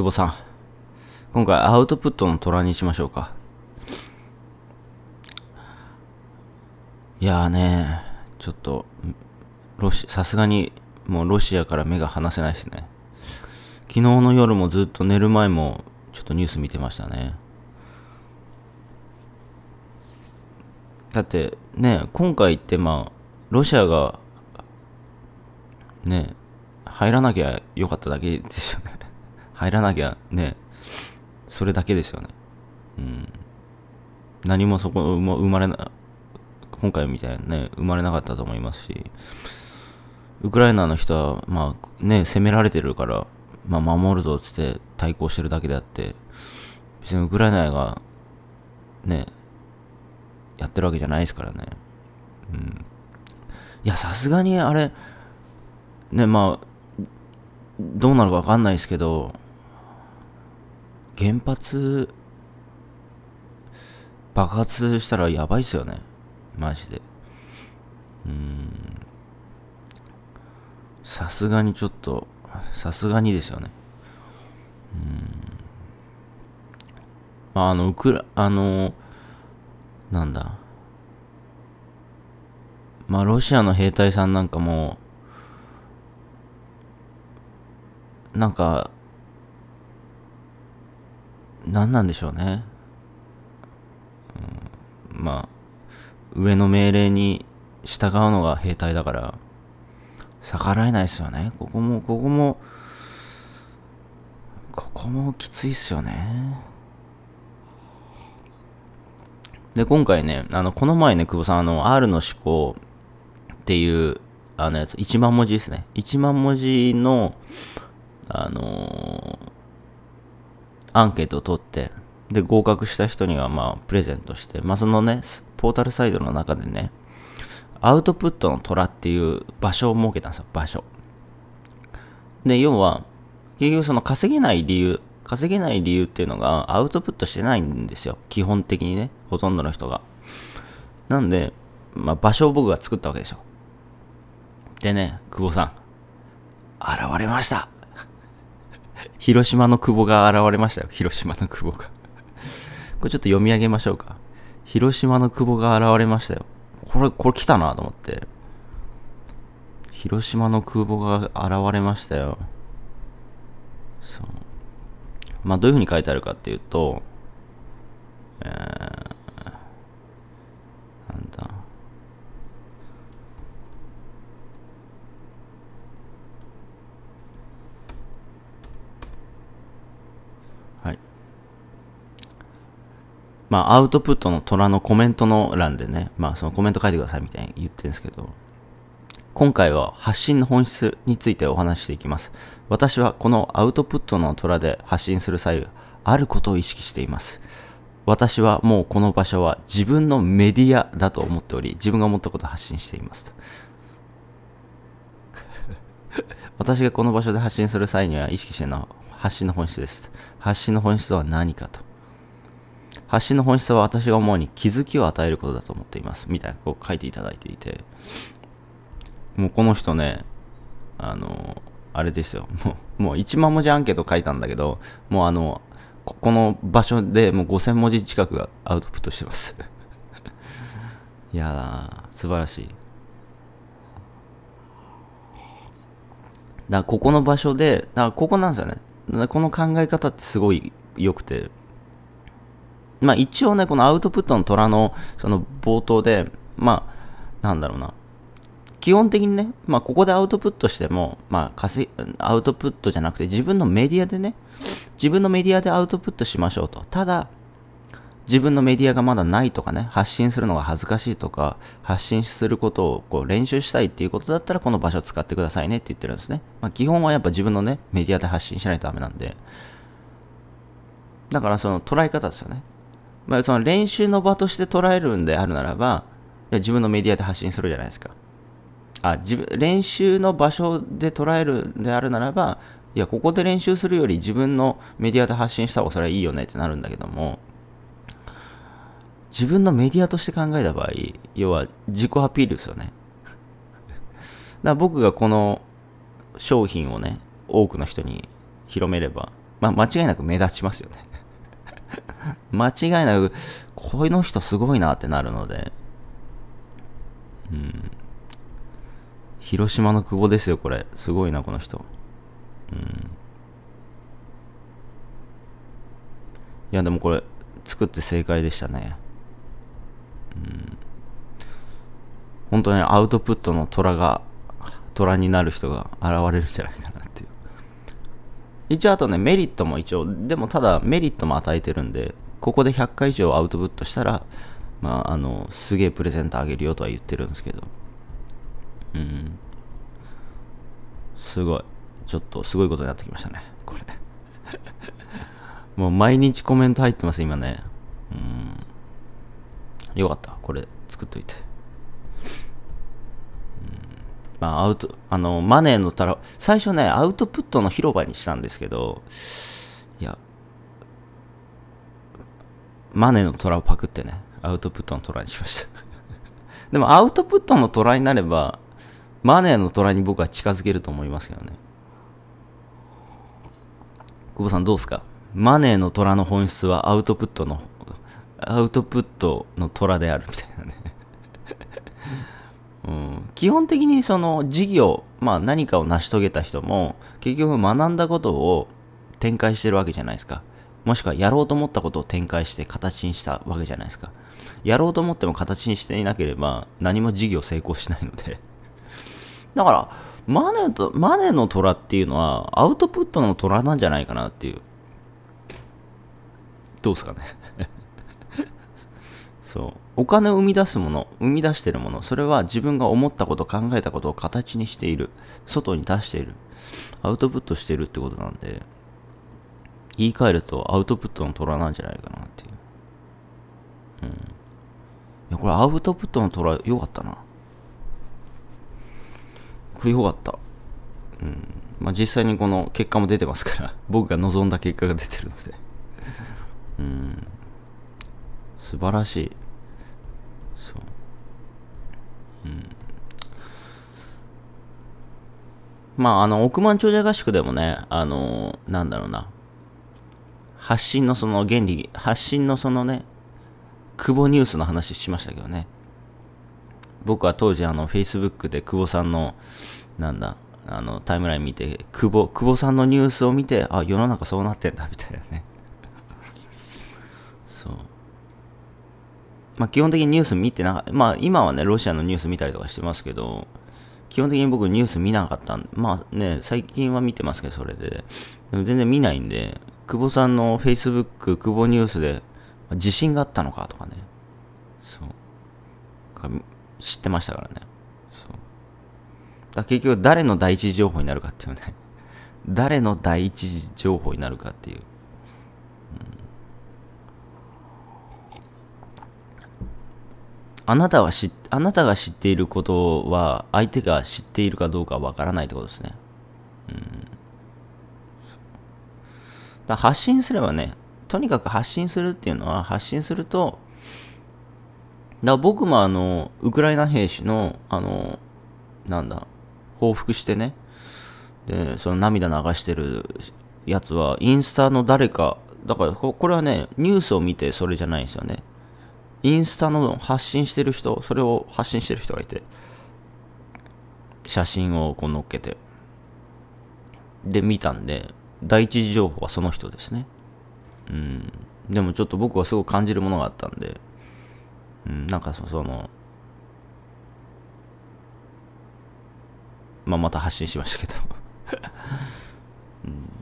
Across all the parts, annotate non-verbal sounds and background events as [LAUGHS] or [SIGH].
久保さん。今回アウトプットの虎にしましょうか。いやーねちょっと、ロシ、さすがにもうロシアから目が離せないですね。昨日の夜もずっと寝る前もちょっとニュース見てましたね。だってね、今回ってまあ、ロシアがね、入らなきゃよかっただけですよね入らなきゃね、それだけですよね。うん。何もそこ、生まれな、今回みたいにね、生まれなかったと思いますし、ウクライナの人は、まあね、攻められてるから、まあ守るぞっつって対抗してるだけであって、別にウクライナが、ね、やってるわけじゃないですからね。うん。いや、さすがにあれ、ね、まあ、どうなるかわかんないですけど、原発爆発したらやばいっすよねマジでうんさすがにちょっとさすがにですよねうんまああのウクラあのなんだまあロシアの兵隊さんなんかもなんか何なんでしょうね。うん、まあ、上の命令に従うのが兵隊だから、逆らえないですよね。ここも、ここも、ここもきついっすよね。で、今回ね、あの、この前ね、久保さん、あの、R の思考っていう、あのやつ、1万文字ですね。1万文字の、あのーアンケートを取って、で、合格した人には、まあ、プレゼントして、まあ、そのね、ポータルサイトの中でね、アウトプットの虎っていう場所を設けたんですよ、場所。で、要は、結局その稼げない理由、稼げない理由っていうのがアウトプットしてないんですよ。基本的にね、ほとんどの人が。なんで、まあ、場所を僕が作ったわけですよ。でね、久保さん、現れました広島の久保が現れましたよ。広島の久保がこれちょっと読み上げましょうか。広島の久保が現れましたよ。これ、これ来たなと思って。広島の空母が現れましたよ。そう。まあ、どういうふうに書いてあるかっていうと、えー、まあ、アウトプットの虎のコメントの欄でね、まあ、そのコメント書いてくださいみたいに言ってるんですけど、今回は発信の本質についてお話していきます。私はこのアウトプットの虎で発信する際、あることを意識しています。私はもうこの場所は自分のメディアだと思っており、自分が思ったことを発信していますと。[LAUGHS] 私がこの場所で発信する際には意識してるのは発信の本質です発信の本質とは何かと。発信の本質は私が主に気づきを与えることだと思っています。みたいな、こう書いていただいていて。もうこの人ね、あの、あれですよ。[LAUGHS] もう、もう1万文字アンケート書いたんだけど、もうあの、ここの場所でもう5000文字近くがアウトプットしてます [LAUGHS] いやー、素晴らしい。だからここの場所で、だからここなんですよね。この考え方ってすごい良くて、まあ一応ね、このアウトプットの虎のその冒頭で、まあ、なんだろうな。基本的にね、まあここでアウトプットしても、まあ稼アウトプットじゃなくて自分のメディアでね、自分のメディアでアウトプットしましょうと。ただ、自分のメディアがまだないとかね、発信するのが恥ずかしいとか、発信することをこう練習したいっていうことだったら、この場所使ってくださいねって言ってるんですね。まあ、基本はやっぱ自分のね、メディアで発信しないとダメなんで。だからその捉え方ですよね。まあ、その練習の場として捉えるんであるならば、自分のメディアで発信するじゃないですか。あ、自分、練習の場所で捉えるんであるならば、いや、ここで練習するより自分のメディアで発信した方がそれはいいよねってなるんだけども、自分のメディアとして考えた場合、要は自己アピールですよね。[LAUGHS] だから僕がこの商品をね、多くの人に広めれば、まあ、間違いなく目立ちますよね。[LAUGHS] 間違いなく、この人すごいなってなるので。うん。広島の久保ですよ、これ。すごいな、この人。うん。いや、でもこれ、作って正解でしたね。うん。本当にアウトプットの虎が、虎になる人が現れるんじゃないかな。一応あとね、メリットも一応、でもただメリットも与えてるんで、ここで100回以上アウトプットしたら、まあ、あの、すげえプレゼントあげるよとは言ってるんですけど。うん。すごい。ちょっとすごいことになってきましたね。これ。もう毎日コメント入ってます、今ね。うん。よかった。これ作っといて。まあ、アウト、あの、マネーのたら、最初ね、アウトプットの広場にしたんですけど、いや、マネーの虎をパクってね、アウトプットの虎にしました [LAUGHS] でも、アウトプットの虎になれば、マネーの虎に僕は近づけると思いますけどね。久保さんどうですかマネーの虎の本質はアウトプットの、アウトプットの虎であるみたいなねうん、基本的にその事業、まあ何かを成し遂げた人も、結局学んだことを展開してるわけじゃないですか。もしくはやろうと思ったことを展開して形にしたわけじゃないですか。やろうと思っても形にしていなければ何も事業成功しないのでだから、マネと、マネの虎っていうのはアウトプットの虎なんじゃないかなっていう。どうですかねそうお金を生み出すもの生み出してるものそれは自分が思ったこと考えたことを形にしている外に出しているアウトプットしているってことなんで言い換えるとアウトプットの虎なんじゃないかなっていううんいやこれアウトプットの虎よかったなこれよかったうんまあ実際にこの結果も出てますから [LAUGHS] 僕が望んだ結果が出てるのでうん素晴らしいまあ、あの、億万長者合宿でもね、あの、なんだろうな、発信のその原理、発信のそのね、久保ニュースの話しましたけどね。僕は当時、あの、Facebook で久保さんの、なんだ、あの、タイムライン見て、久保、久保さんのニュースを見て、あ、世の中そうなってんだ、みたいなね。そう。まあ、基本的にニュース見てな、まあ、今はね、ロシアのニュース見たりとかしてますけど、基本的に僕ニュース見なかったんで、まあね、最近は見てますけど、それで。でも全然見ないんで、久保さんの Facebook、久保ニュースで、地震があったのかとかね。そう。知ってましたからね。そう。だ結局、誰の第一情報になるかっていうね。[LAUGHS] 誰の第一情報になるかっていう。あなたは知、あなたが知っていることは、相手が知っているかどうかわからないってことですね。うん。だ発信すればね、とにかく発信するっていうのは、発信すると、だ僕もあの、ウクライナ兵士の、あの、なんだ、報復してね、で、その涙流してるやつは、インスタの誰か、だからこれはね、ニュースを見てそれじゃないんですよね。インスタの発信してる人、それを発信してる人がいて、写真をこう載っけて、で、見たんで、第一次情報はその人ですね。うん。でもちょっと僕はすごく感じるものがあったんで、うん、なんかその、まあ、また発信しましたけど [LAUGHS] うん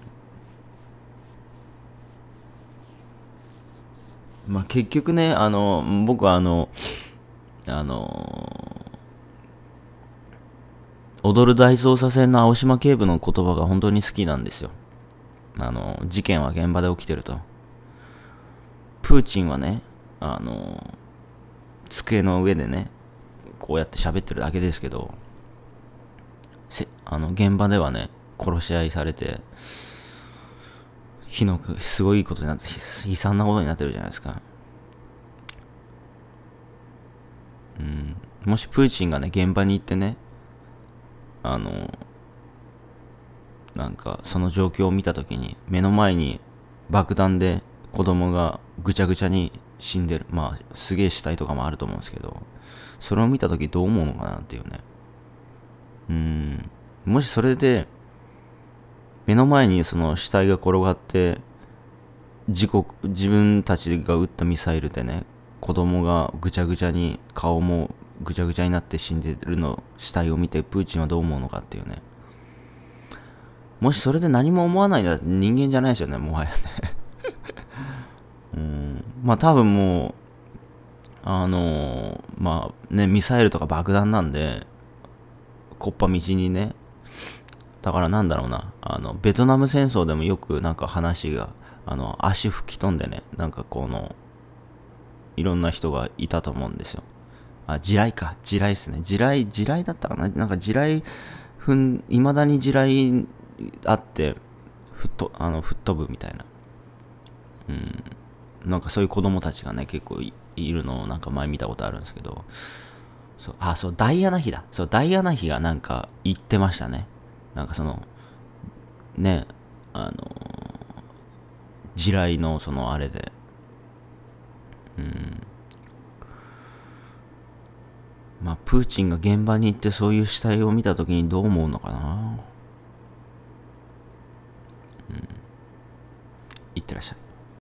まあ、結局ね、あの、僕はあの、あの、踊る大捜査線の青島警部の言葉が本当に好きなんですよ。あの、事件は現場で起きてると。プーチンはね、あの、机の上でね、こうやって喋ってるだけですけど、あの現場ではね、殺し合いされて、火の、すごいことになって、悲惨なことになってるじゃないですか。うん。もしプーチンがね、現場に行ってね、あの、なんか、その状況を見たときに、目の前に爆弾で子供がぐちゃぐちゃに死んでる。まあ、すげえ死体とかもあると思うんですけど、それを見たときどう思うのかなっていうね。うん。もしそれで、目の前にその死体が転がって自国自分たちが撃ったミサイルでね子供がぐちゃぐちゃに顔もぐちゃぐちゃになって死んでるの死体を見てプーチンはどう思うのかっていうねもしそれで何も思わないなら人間じゃないですよねもはやね [LAUGHS] うんまあ多分もうあのー、まあねミサイルとか爆弾なんでこっぱみじにねだからなんだろうな、あの、ベトナム戦争でもよくなんか話が、あの、足吹き飛んでね、なんかこの、いろんな人がいたと思うんですよ。あ、地雷か。地雷っすね。地雷、地雷だったかななんか地雷、ふん、未だに地雷あって、ふっと、あの、吹っ飛ぶみたいな。うん。なんかそういう子供たちがね、結構いるのをなんか前見たことあるんですけど、そう、あ、そう、ダイアナ妃だ。そう、ダイアナ妃がなんか言ってましたね。なんかその、ね、あの、地雷のそのあれで、うん。まあ、プーチンが現場に行ってそういう死体を見たときにどう思うのかな。うん。いってらっしゃい。